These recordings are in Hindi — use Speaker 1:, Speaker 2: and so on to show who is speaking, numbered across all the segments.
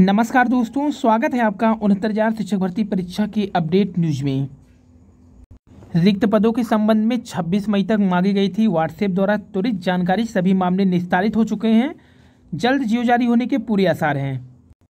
Speaker 1: नमस्कार दोस्तों स्वागत है आपका उनहत्तर हजार शिक्षक भर्ती परीक्षा के अपडेट न्यूज में रिक्त पदों के संबंध में 26 मई तक मांगी गई थी व्हाट्सएप द्वारा त्वरित जानकारी सभी मामले निस्तारित हो चुके हैं जल्द जीव जारी होने के पूरे आसार हैं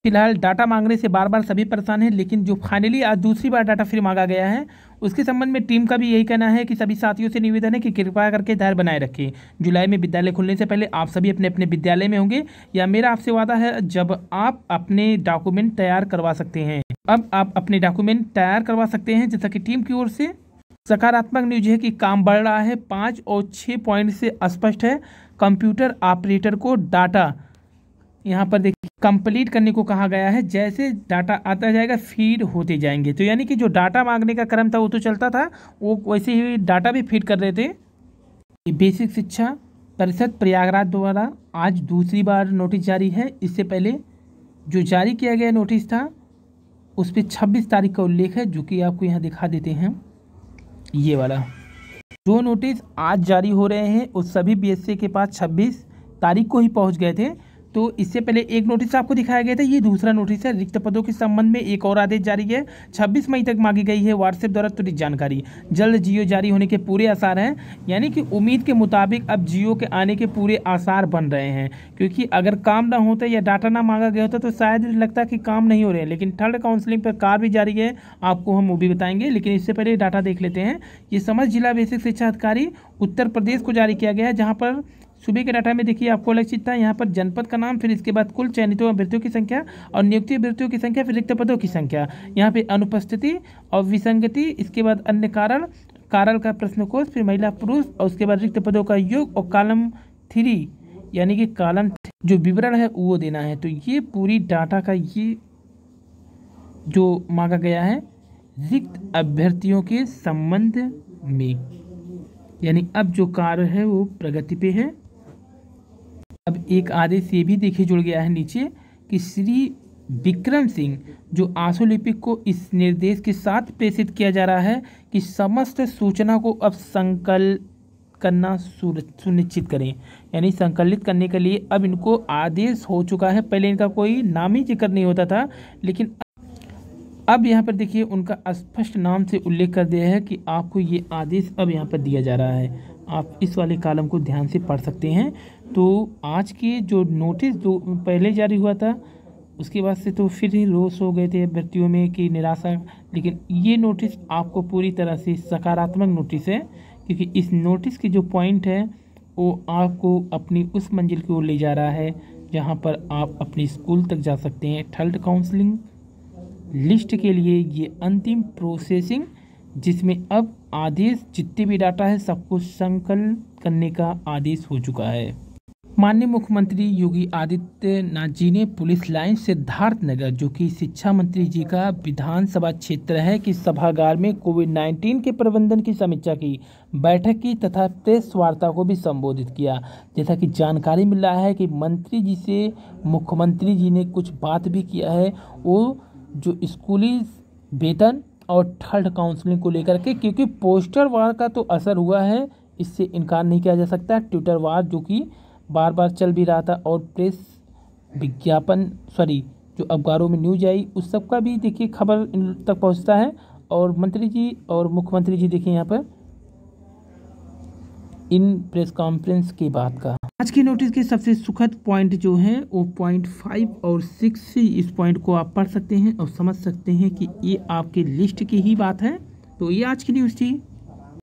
Speaker 1: फिलहाल डाटा मांगने से बार बार सभी परेशान हैं लेकिन जो फाइनली आज दूसरी बार डाटा फिर मांगा गया है उसके संबंध में टीम का भी यही कहना है कि सभी साथियों से निवेदन है कि कृपया करके धैर्य बनाए रखें जुलाई में विद्यालय खुलने से पहले आप सभी अपने अपने विद्यालय में होंगे या मेरा आपसे वादा है जब आप अपने डॉक्यूमेंट तैयार करवा सकते हैं अब आप अपने डॉक्यूमेंट तैयार करवा सकते हैं जैसा कि टीम की ओर से सकारात्मक न्यूज है कि काम बढ़ रहा है पाँच और छः पॉइंट से स्पष्ट है कंप्यूटर ऑपरेटर को डाटा यहाँ पर कंप्लीट करने को कहा गया है जैसे डाटा आता जाएगा फीड होते जाएंगे तो यानी कि जो डाटा मांगने का क्रम था वो तो चलता था वो वैसे ही डाटा भी फीड कर रहे थे बेसिक शिक्षा परिषद प्रयागराज द्वारा आज दूसरी बार नोटिस जारी है इससे पहले जो जारी किया गया नोटिस था उस पर छब्बीस तारीख का उल्लेख है जो कि आपको यहाँ दिखा देते हैं ये वाला जो नोटिस आज जारी हो रहे हैं उस सभी बी के पास छब्बीस तारीख को ही पहुँच गए थे तो इससे पहले एक नोटिस आपको दिखाया गया था ये दूसरा नोटिस है रिक्त पदों के संबंध में एक और आदेश जारी है छब्बीस मई तक मांगी गई है व्हाट्सएप द्वारा त्वरित जानकारी जल्द जियो जारी होने के पूरे आसार हैं यानी कि उम्मीद के मुताबिक अब जियो के आने के पूरे आसार बन रहे हैं क्योंकि अगर काम ना होता या डाटा ना मांगा गया होता तो शायद लगता कि काम नहीं हो रहे लेकिन थर्ड काउंसिलिंग पर कार भी जारी है आपको हम वो भी बताएंगे लेकिन इससे पहले डाटा देख लेते हैं ये समझ जिला बेसिक शिक्षा अधिकारी उत्तर प्रदेश को जारी किया गया है जहाँ पर सुबह के डाटा में देखिए आपको अलग लक्षित है यहाँ पर जनपद का नाम फिर इसके बाद कुल चयनितों अभ्यर्थियों की संख्या और नियुक्ति अभ्यर्थियों की संख्या फिर रिक्त पदों की संख्या यहाँ पे अनुपस्थिति और विसंगति इसके बाद अन्य कारण कारण का प्रश्न कोष फिर महिला पुरुष और उसके बाद रिक्त पदों का योग और कालम थ्री यानी कि कालम जो विवरण है वो देना है तो ये पूरी डाटा का ये जो मांगा गया है रिक्त अभ्यर्थियों के संबंध में यानी अब जो कार्य है वो प्रगति पे है अब एक आदेश ये भी देखिए जुड़ गया है नीचे कि श्री विक्रम सिंह जो लिपिक को इस निर्देश के साथ प्रेषित किया जा रहा है कि समस्त सूचना को अब संकल करना सुनिश्चित करें यानी संकलित करने के लिए अब इनको आदेश हो चुका है पहले इनका कोई नाम ही जिक्र नहीं होता था लेकिन अब यहाँ पर देखिए उनका स्पष्ट नाम से उल्लेख कर दिया है कि आपको ये आदेश अब यहाँ पर दिया जा रहा है आप इस वाले कालम को ध्यान से पढ़ सकते हैं तो आज के जो नोटिस दो पहले जारी हुआ था उसके बाद से तो फिर ही रोस हो गए थे व्यक्तियों में कि निराशा लेकिन ये नोटिस आपको पूरी तरह से सकारात्मक नोटिस है क्योंकि इस नोटिस के जो पॉइंट है वो आपको अपनी उस मंजिल की ओर ले जा रहा है जहाँ पर आप अपने स्कूल तक जा सकते हैं थर्ड काउंसलिंग लिस्ट के लिए ये अंतिम प्रोसेसिंग जिसमें अब आदेश जितने भी डाटा है सबको संकलन करने का आदेश हो चुका है माननीय मुख्यमंत्री योगी आदित्यनाथ जी ने पुलिस लाइन सिद्धार्थ नगर जो कि शिक्षा मंत्री जी का विधानसभा क्षेत्र है कि सभागार में कोविड 19 के प्रबंधन की समीक्षा की बैठक की तथा प्रेस वार्ता को भी संबोधित किया जैसा कि जानकारी मिल रहा है कि मंत्री जी से मुख्यमंत्री जी ने कुछ बात भी किया है वो जो स्कूली वेतन और थर्ड काउंसलिंग को लेकर के क्योंकि पोस्टर वार का तो असर हुआ है इससे इनकार नहीं किया जा सकता ट्विटर वार जो कि बार बार चल भी रहा था और प्रेस विज्ञापन सॉरी जो अखबारों में न्यूज आई उस सब का भी देखिए खबर तक पहुंचता है और मंत्री जी और मुख्यमंत्री जी देखिए यहाँ पर इन प्रेस कॉन्फ्रेंस के बाद का आज की नोटिस के सबसे सुखद पॉइंट जो है वो पॉइंट फाइव और सिक्स से इस पॉइंट को आप पढ़ सकते हैं और समझ सकते हैं कि ये आपके लिस्ट की ही बात है तो ये आज की न्यूज़ थी